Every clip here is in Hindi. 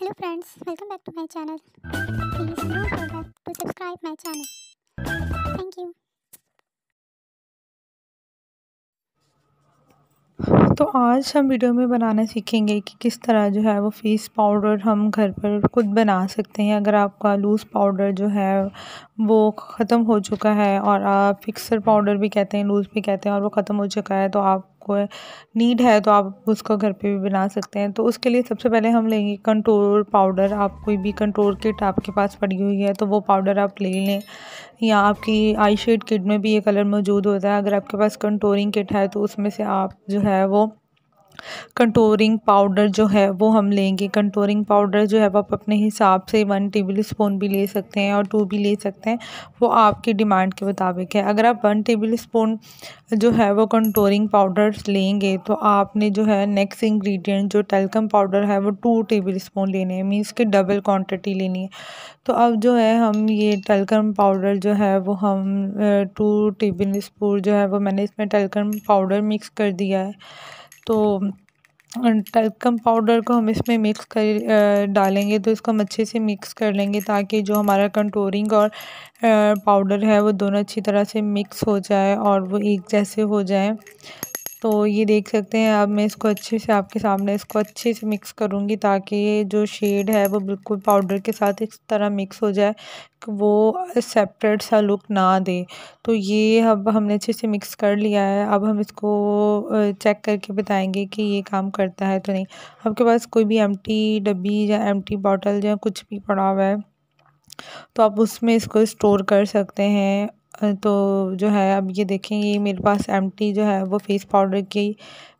Hello friends, welcome back to my channel. Please don't forget to subscribe my channel. Thank you. तो आज हम वीडियो में बनाना सीखेंगे कि किस तरह जो है वो फेस पाउडर हम घर पर खुद बना सकते हैं अगर आपका लूज़ पाउडर जो है वो ख़त्म हो चुका है और आप फिक्सर पाउडर भी कहते हैं लूज़ भी कहते हैं और वो ख़त्म हो चुका है तो आपको नीड है तो आप उसको घर पे भी बना सकते हैं तो उसके लिए सबसे पहले हम लेंगे कंट्रोल पाउडर आप कोई भी कंट्रोल किट आपके पास पड़ी हुई है तो वो पाउडर आप ले लें या आपकी आई शेड किट में भी ये कलर मौजूद होता है अगर आपके पास कंटोरिंग किट है तो उसमें से आप जो है वो कंटोरिंग पाउडर जो है वो हम लेंगे कंटोरिंग पाउडर जो है वो आप अपने हिसाब से वन टेबल स्पून भी ले सकते हैं और टू भी ले सकते हैं वो आपकी डिमांड के मुताबिक है अगर आप वन टेबल स्पून जो है वो कंटोरिंग पाउडर लेंगे तो आपने जो है नेक्स्ट इंग्रेडिएंट जो टेलकम पाउडर है वो टू टेबल स्पून लेने हैं मीन्स के डबल क्वान्टिटी लेनी है तो अब जो है हम ये टेलकम पाउडर जो है वो हम टू टेबल स्पून जो है वो मैंने इसमें टेलकम पाउडर मिक्स कर दिया है तो टल्कम पाउडर को हम इसमें मिक्स कर डालेंगे तो इसको हम अच्छे से मिक्स कर लेंगे ताकि जो हमारा कंटोरिंग और पाउडर है वो दोनों अच्छी तरह से मिक्स हो जाए और वो एक जैसे हो जाए तो ये देख सकते हैं अब मैं इसको अच्छे से आपके सामने इसको अच्छे से मिक्स करूँगी ताकि ये जो शेड है वो बिल्कुल पाउडर के साथ इस तरह मिक्स हो जाए कि वो सेपरेट सा लुक ना दे तो ये अब हमने अच्छे से मिक्स कर लिया है अब हम इसको चेक करके बताएंगे कि ये काम करता है तो नहीं आपके पास कोई भी एम डब्बी या एम बॉटल या कुछ भी पड़ा हुआ है तो आप उसमें इसको स्टोर कर सकते हैं तो जो है अब ये देखेंगे मेरे पास एम जो है वो फेस पाउडर की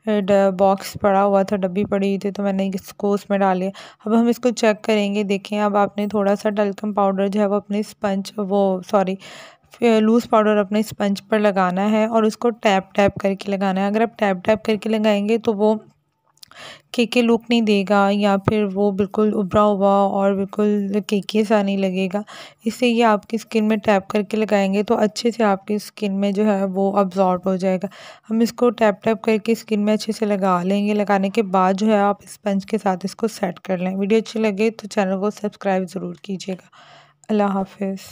बॉक्स पड़ा हुआ था डब्बी पड़ी हुई थी तो मैंने इसको उसमें डाले अब हम इसको चेक करेंगे देखें अब आपने थोड़ा सा टलकम पाउडर जो है वो अपने स्पंज वो सॉरी लूज़ पाउडर अपने स्पंज पर लगाना है और उसको टैप टैप करके लगाना है अगर आप टैप टैप करके लगाएंगे तो वो केके नहीं देगा या फिर वो बिल्कुल उभरा हुआ और बिल्कुल केके सा नहीं लगेगा इससे ये आपकी स्किन में टैप करके लगाएंगे तो अच्छे से आपकी स्किन में जो है वो अब्जॉर्ब हो जाएगा हम इसको टैप टैप करके स्किन में अच्छे से लगा लेंगे लगाने के बाद जो है आप स्पंज के साथ इसको सेट कर लें वीडियो अच्छी लगे तो चैनल को सब्सक्राइब ज़रूर कीजिएगा अल्लाह हाफिज़